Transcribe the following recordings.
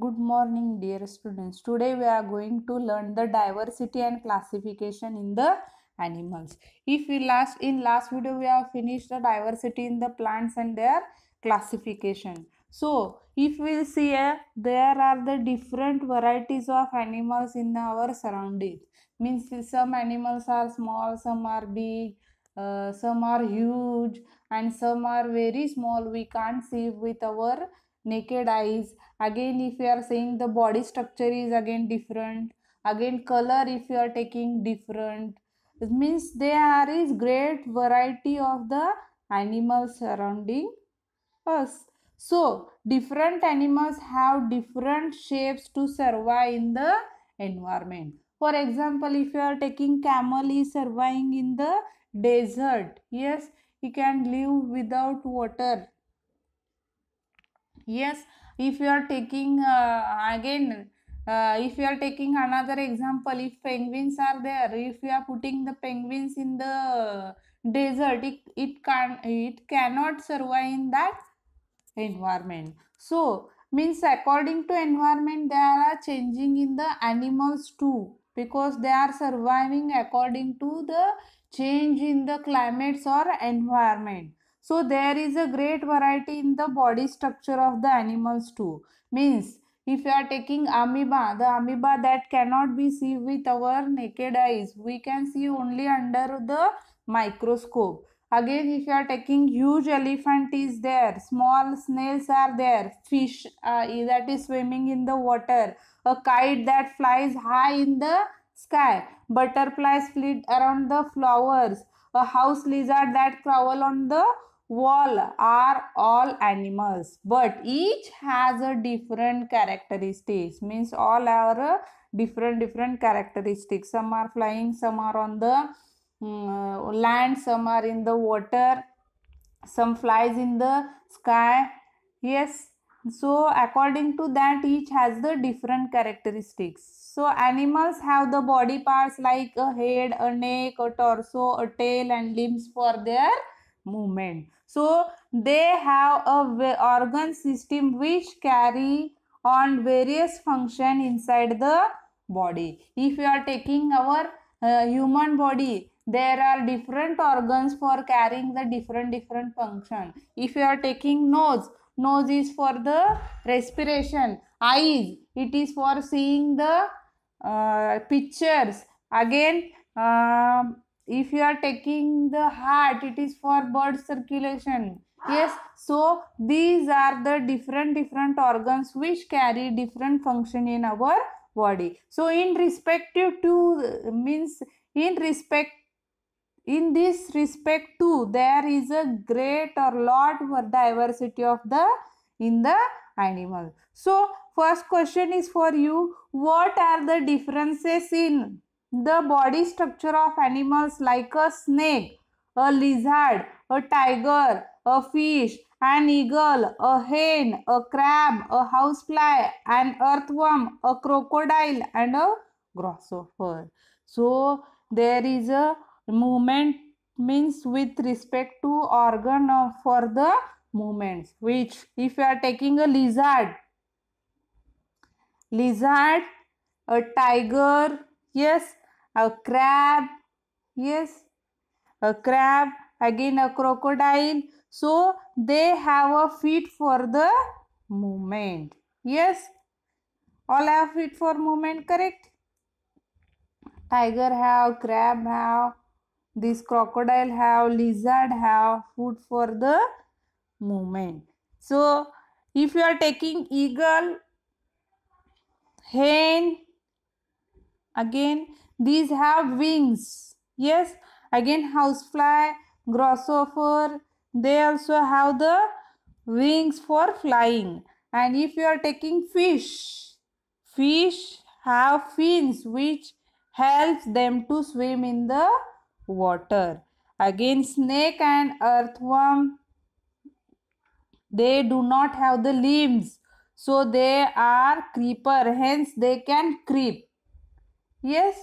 Good morning dear students. Today we are going to learn the diversity and classification in the animals. If we last in last video we have finished the diversity in the plants and their classification. So if we see uh, there are the different varieties of animals in our surroundings. Means some animals are small, some are big, uh, some are huge and some are very small we can't see with our naked eyes again if you are saying the body structure is again different again color if you are taking different it means there is great variety of the animals surrounding us so different animals have different shapes to survive in the environment for example if you are taking camel is surviving in the desert yes he can live without water yes if you are taking uh, again uh, if you are taking another example if penguins are there if you are putting the penguins in the desert it, it can it cannot survive in that environment so means according to environment they are changing in the animals too because they are surviving according to the change in the climates or environment so there is a great variety in the body structure of the animals too. Means if you are taking amoeba, the amoeba that cannot be seen with our naked eyes. We can see only under the microscope. Again, if you are taking huge elephant is there, small snails are there, fish uh, that is swimming in the water, a kite that flies high in the sky, butterflies flit around the flowers, a house lizard that crawl on the wall are all animals but each has a different characteristics means all are uh, different different characteristics some are flying some are on the um, land some are in the water some flies in the sky yes so according to that each has the different characteristics so animals have the body parts like a head a neck a torso a tail and limbs for their movement so they have a organ system which carry on various function inside the body. If you are taking our uh, human body, there are different organs for carrying the different different function. If you are taking nose, nose is for the respiration. Eyes, it is for seeing the uh, pictures. Again, uh, if you are taking the heart it is for blood circulation yes so these are the different different organs which carry different function in our body so in respect to means in respect in this respect too there is a great or lot for diversity of the in the animal so first question is for you what are the differences in the body structure of animals like a snake, a lizard, a tiger, a fish, an eagle, a hen, a crab, a housefly, an earthworm, a crocodile and a grasshopper. So there is a movement means with respect to organ for the movements which if you are taking a lizard, lizard, a tiger, yes a crab yes a crab again a crocodile so they have a feet for the movement yes all have feet for movement correct tiger have crab have this crocodile have lizard have food for the movement so if you are taking eagle hen again these have wings. Yes, again housefly, grasshopper, they also have the wings for flying. And if you are taking fish, fish have fins which helps them to swim in the water. Again, snake and earthworm, they do not have the limbs. So, they are creeper, hence they can creep. Yes,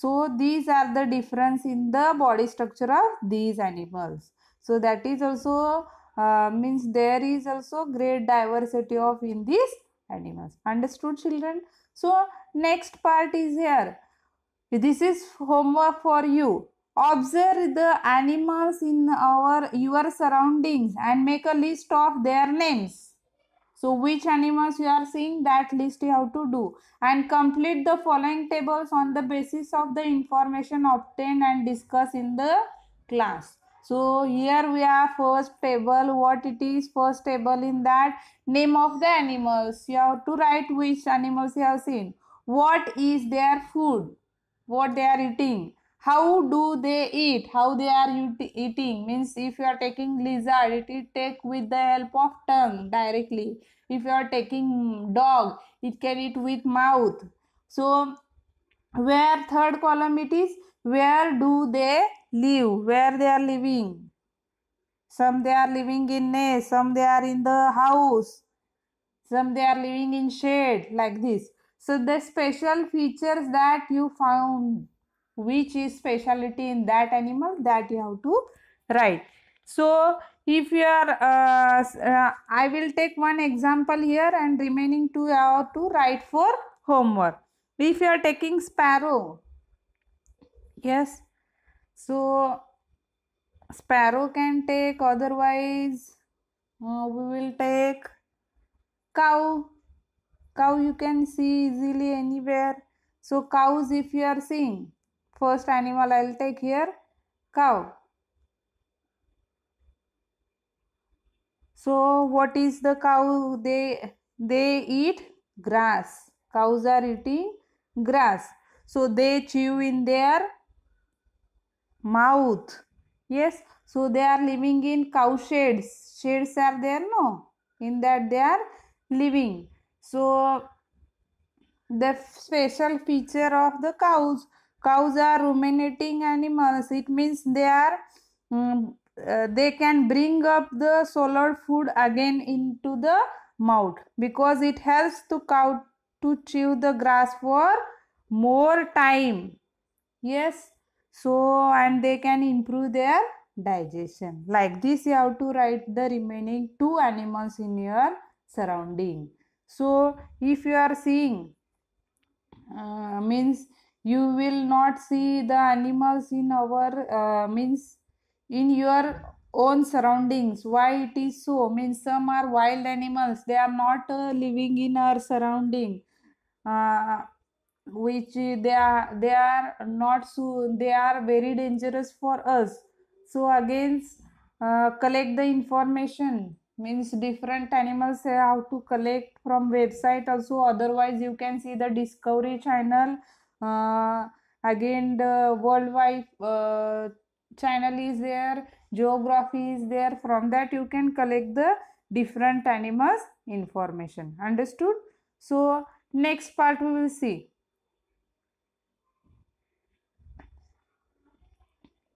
so these are the difference in the body structure of these animals. So that is also uh, means there is also great diversity of in these animals. Understood children? So next part is here. This is homework for you. Observe the animals in our your surroundings and make a list of their names. So which animals you are seeing that list you have to do and complete the following tables on the basis of the information obtained and discussed in the class. So here we are first table what it is first table in that name of the animals you have to write which animals you have seen what is their food what they are eating how do they eat how they are eating means if you are taking lizard it, take with the help of tongue directly if you are taking dog it can eat with mouth so where third column it is where do they live where they are living some they are living in nest some they are in the house some they are living in shade like this so the special features that you found which is specialty in that animal that you have to write. So, if you are, uh, uh, I will take one example here and remaining two you to write for homework. If you are taking sparrow, yes, so sparrow can take otherwise uh, we will take cow cow you can see easily anywhere so cows if you are seeing first animal I will take here cow. So what is the cow they they eat grass. Cows are eating grass. So they chew in their mouth. Yes. So they are living in cow sheds. Sheds are there no. In that they are living. So the special feature of the cows cows are ruminating animals it means they are um, uh, they can bring up the solid food again into the mouth because it helps to cow to chew the grass for more time yes so and they can improve their digestion like this you have to write the remaining two animals in your surrounding so if you are seeing uh, means you will not see the animals in our uh, means in your own surroundings why it is so means some are wild animals they are not uh, living in our surrounding uh, which they are they are not so they are very dangerous for us so against, uh, collect the information means different animals have to collect from website also otherwise you can see the discovery channel uh, again the worldwide uh, channel is there geography is there from that you can collect the different animals information understood so next part we will see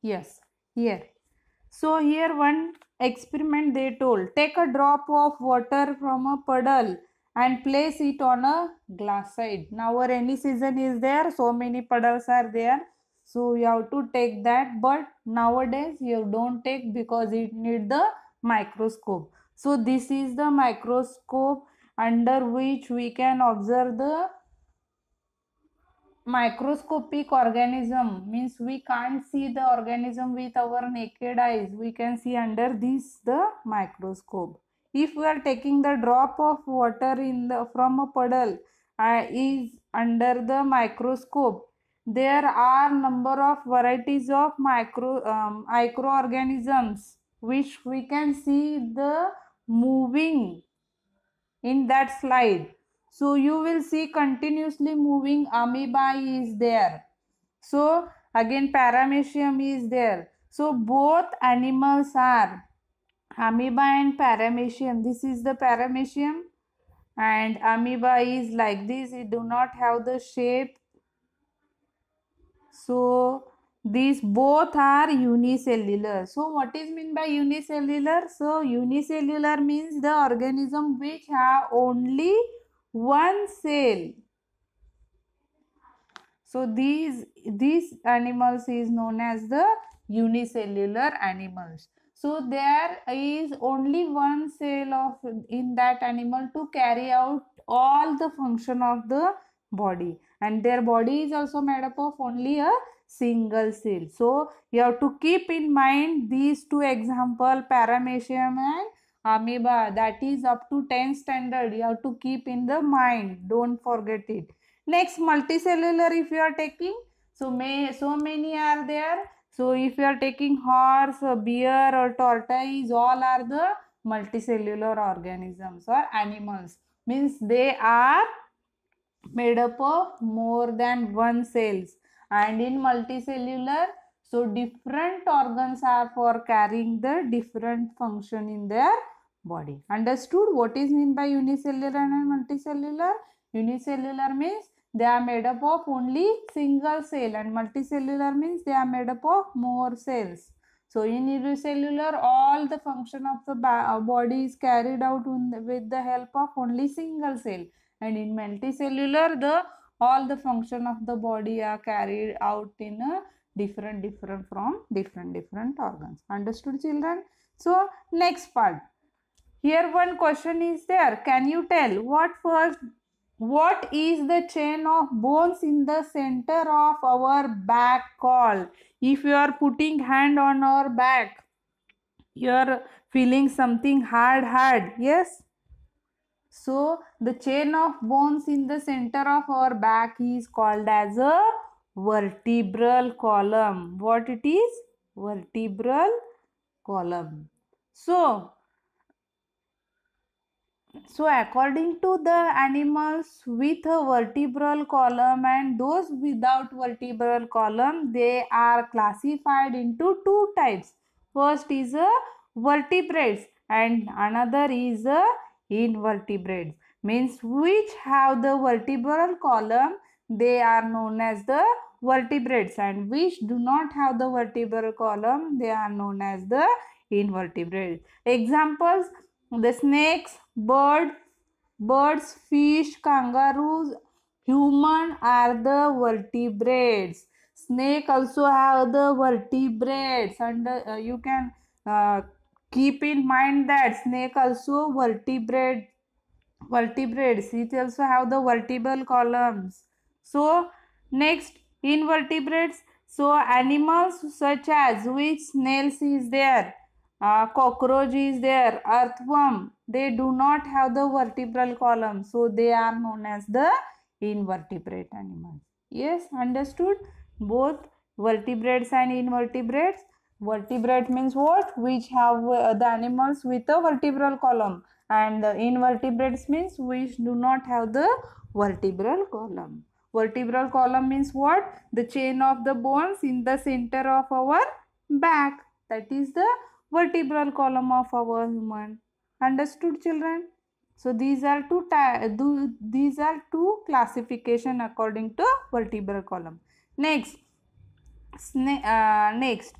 yes here so here one experiment they told take a drop of water from a puddle and place it on a glass side. Now rainy season is there, so many puddles are there. So you have to take that but nowadays you don't take because it need the microscope. So this is the microscope under which we can observe the microscopic organism means we can't see the organism with our naked eyes we can see under this the microscope if we are taking the drop of water in the from a puddle uh, is under the microscope there are number of varieties of micro um, microorganisms which we can see the moving in that slide so you will see continuously moving amoeba is there so again paramecium is there so both animals are amoeba and paramecium this is the paramecium and amoeba is like this it do not have the shape so these both are unicellular so what is mean by unicellular so unicellular means the organism which have only one cell so these these animals is known as the unicellular animals so there is only one cell of in that animal to carry out all the function of the body and their body is also made up of only a single cell so you have to keep in mind these two example paramecium and amoeba that is up to 10 standard you have to keep in the mind don't forget it next multicellular if you are taking so may so many are there so if you are taking horse, bear or tortoise, all are the multicellular organisms or animals. Means they are made up of more than one cells. And in multicellular, so different organs are for carrying the different function in their body. Understood what is mean by unicellular and multicellular? Unicellular means they are made up of only single cell and multicellular means they are made up of more cells. So in unicellular all the function of the uh, body is carried out with the help of only single cell and in multicellular the all the function of the body are carried out in a different different from different different organs. Understood children? So next part. Here one question is there. Can you tell what first what is the chain of bones in the center of our back called? If you are putting hand on our back, you are feeling something hard hard. Yes? So, the chain of bones in the center of our back is called as a vertebral column. What it is? Vertebral column. So, so according to the animals with a vertebral column and those without vertebral column, they are classified into two types. First is a vertebrates and another is a invertebrates. Means which have the vertebral column, they are known as the vertebrates and which do not have the vertebral column, they are known as the invertebrates. Examples, the snakes, bird birds fish kangaroos human are the vertebrates snake also have the vertebrates and uh, you can uh, keep in mind that snake also vertebrate vertebrates it also have the vertebral columns so next invertebrates so animals such as which snails is there uh, cockroach is there earthworm they do not have the vertebral column so they are known as the invertebrate animals yes understood both vertebrates and invertebrates vertebrate means what which have uh, the animals with a vertebral column and the invertebrates means which do not have the vertebral column vertebral column means what the chain of the bones in the center of our back that is the vertebral column of our human understood children so these are two these are two classification according to vertebral column next uh, next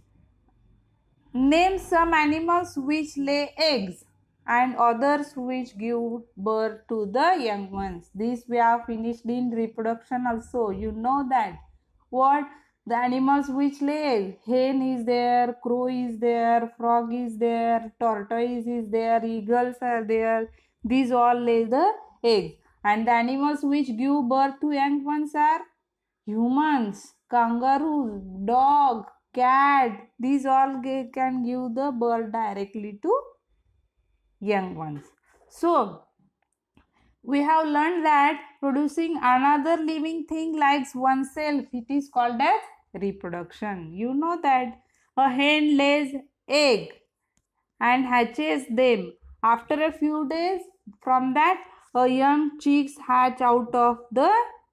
name some animals which lay eggs and others which give birth to the young ones this we have finished in reproduction also you know that what the animals which lay hen is there crow is there frog is there tortoise is there eagles are there these all lay the eggs and the animals which give birth to young ones are humans kangaroo, dog cat these all can give the birth directly to young ones so we have learned that producing another living thing like oneself it is called as reproduction. You know that a hen lays egg and hatches them. After a few days from that a young chicks hatch out of the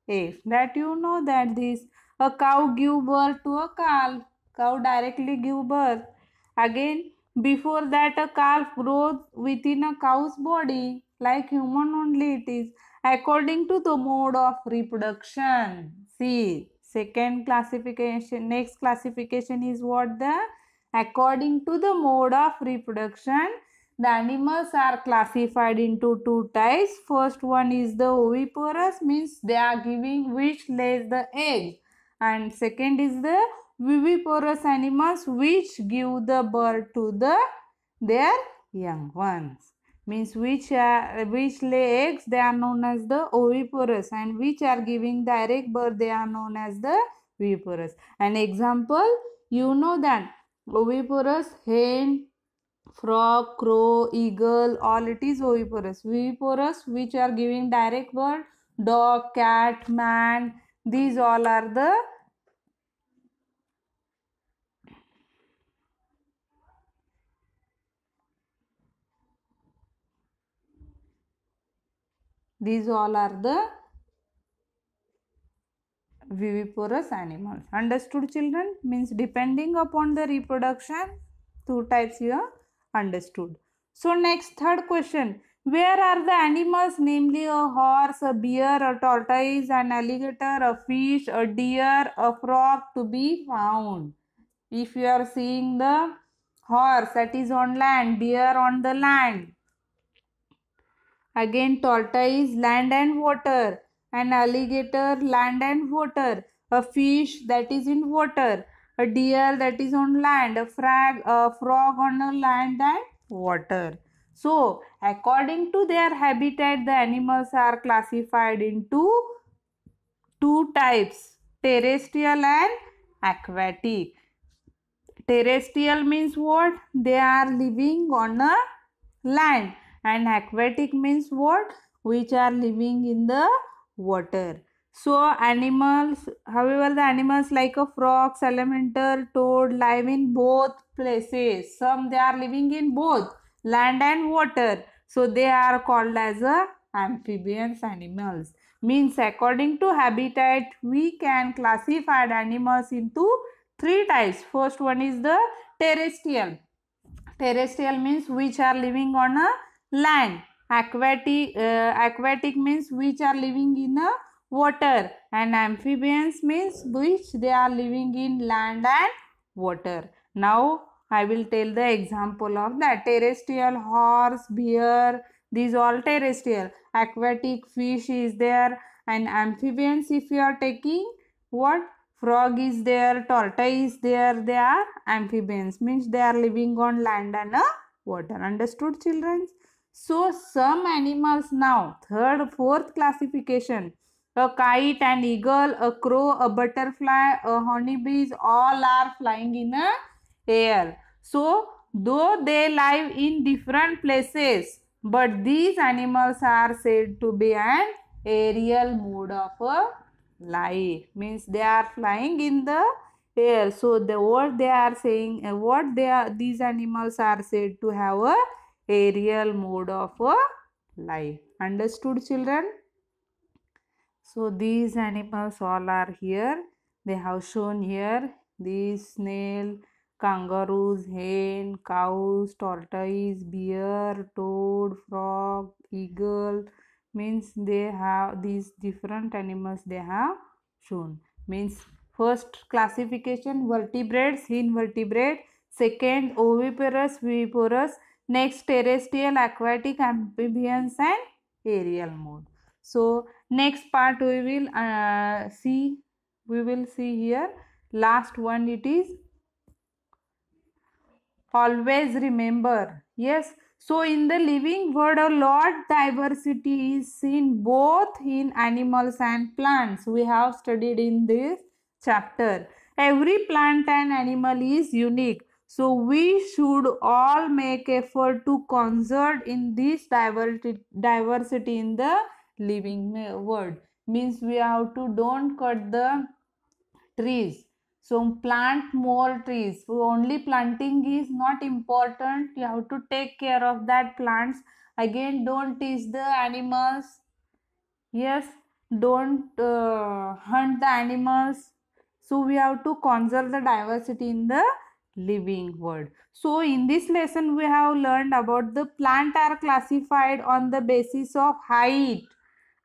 egg. That you know that this a cow give birth to a calf. Cow directly give birth. Again before that a calf grows within a cow's body like human only it is according to the mode of reproduction. See second classification next classification is what the according to the mode of reproduction the animals are classified into two types first one is the oviparous means they are giving which lays the egg and second is the viviparous animals which give the birth to the their young ones means which are which lay eggs they are known as the oviparous and which are giving direct birth they are known as the viviparous an example you know that oviparous hen frog crow eagle all it is oviparous viviparous which are giving direct birth dog cat man these all are the These all are the viviparous animals. Understood children? Means depending upon the reproduction, two types here understood. So next third question. Where are the animals namely a horse, a bear, a tortoise, an alligator, a fish, a deer, a frog to be found? If you are seeing the horse that is on land, deer on the land, Again, tortoise, land and water. An alligator, land and water. A fish that is in water. A deer that is on land. A, frog, a frog on the land and water. So, according to their habitat, the animals are classified into two types, terrestrial and aquatic. Terrestrial means what? They are living on a land and aquatic means what which are living in the water so animals however the animals like a frog salamander toad live in both places some they are living in both land and water so they are called as a amphibians animals means according to habitat we can classify animals into three types first one is the terrestrial terrestrial means which are living on a land aquatic uh, aquatic means which are living in the water and amphibians means which they are living in land and water now i will tell the example of that terrestrial horse bear these all terrestrial aquatic fish is there and amphibians if you are taking what frog is there tortoise there they are amphibians means they are living on land and uh, water understood children so some animals now, third, fourth classification, a kite, an eagle, a crow, a butterfly, a honeybees, all are flying in the air. So though they live in different places, but these animals are said to be an aerial mode of life. Means they are flying in the air. So the what they are saying, what they are, these animals are said to have a aerial mode of life. Understood children? So these animals all are here. They have shown here these snail, kangaroos, hen, cows, tortoise, bear, toad, frog, eagle. Means they have these different animals they have shown. Means first classification vertebrates, invertebrate. Second oviparous, viviparous Next terrestrial, aquatic, amphibians and aerial mode. So next part we will uh, see, we will see here. Last one it is always remember. Yes. So in the living world a lot diversity is seen both in animals and plants. We have studied in this chapter. Every plant and animal is unique. So we should all make effort to conserve in this diversity, diversity in the living world. Means we have to don't cut the trees. So plant more trees. So only planting is not important. You have to take care of that plants. Again, don't teach the animals. Yes, don't uh, hunt the animals. So we have to conserve the diversity in the living word. So in this lesson we have learned about the plant are classified on the basis of height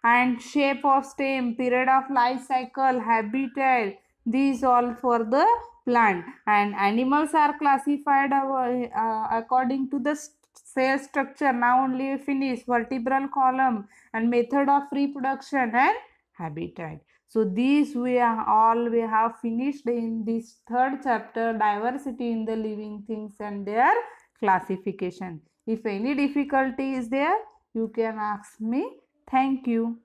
and shape of stem, period of life cycle, habitat. These all for the plant and animals are classified uh, according to the cell structure. Now only finish vertebral column and method of reproduction and habitat. So these we are all we have finished in this third chapter diversity in the living things and their classification. If any difficulty is there, you can ask me. Thank you.